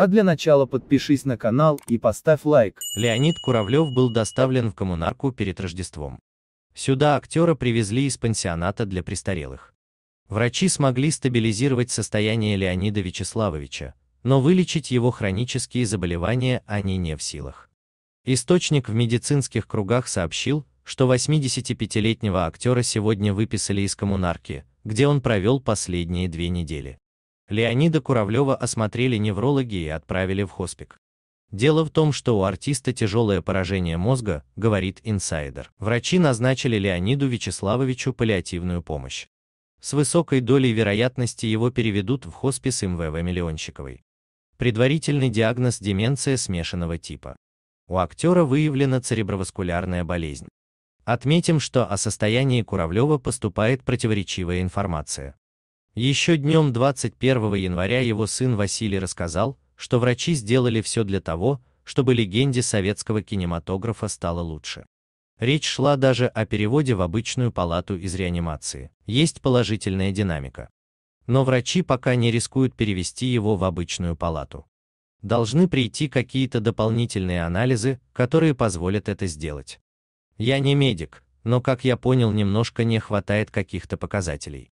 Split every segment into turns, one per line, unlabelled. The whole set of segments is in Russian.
А для начала подпишись на канал и поставь лайк. Леонид Куравлев был доставлен в коммунарку перед Рождеством. Сюда актера привезли из пансионата для престарелых. Врачи смогли стабилизировать состояние Леонида Вячеславовича, но вылечить его хронические заболевания они не в силах. Источник в медицинских кругах сообщил, что 85-летнего актера сегодня выписали из коммунарки, где он провел последние две недели. Леонида Куравлева осмотрели неврологи и отправили в хоспик. Дело в том, что у артиста тяжелое поражение мозга, говорит инсайдер. Врачи назначили Леониду Вячеславовичу паллиативную помощь. С высокой долей вероятности его переведут в хоспис МВВ Миллионщиковой. Предварительный диагноз – деменция смешанного типа. У актера выявлена цереброваскулярная болезнь. Отметим, что о состоянии Куравлева поступает противоречивая информация. Еще днем 21 января его сын Василий рассказал, что врачи сделали все для того, чтобы легенде советского кинематографа стало лучше. Речь шла даже о переводе в обычную палату из реанимации. Есть положительная динамика. Но врачи пока не рискуют перевести его в обычную палату. Должны прийти какие-то дополнительные анализы, которые позволят это сделать. Я не медик, но, как я понял, немножко не хватает каких-то показателей.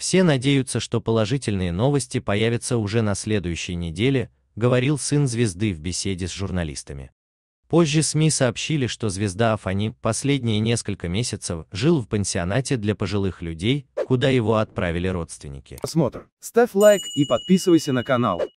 Все надеются, что положительные новости появятся уже на следующей неделе, говорил сын звезды в беседе с журналистами. Позже СМИ сообщили, что звезда Афани последние несколько месяцев жил в пансионате для пожилых людей, куда его отправили родственники. Осмотр. Ставь лайк и подписывайся на канал.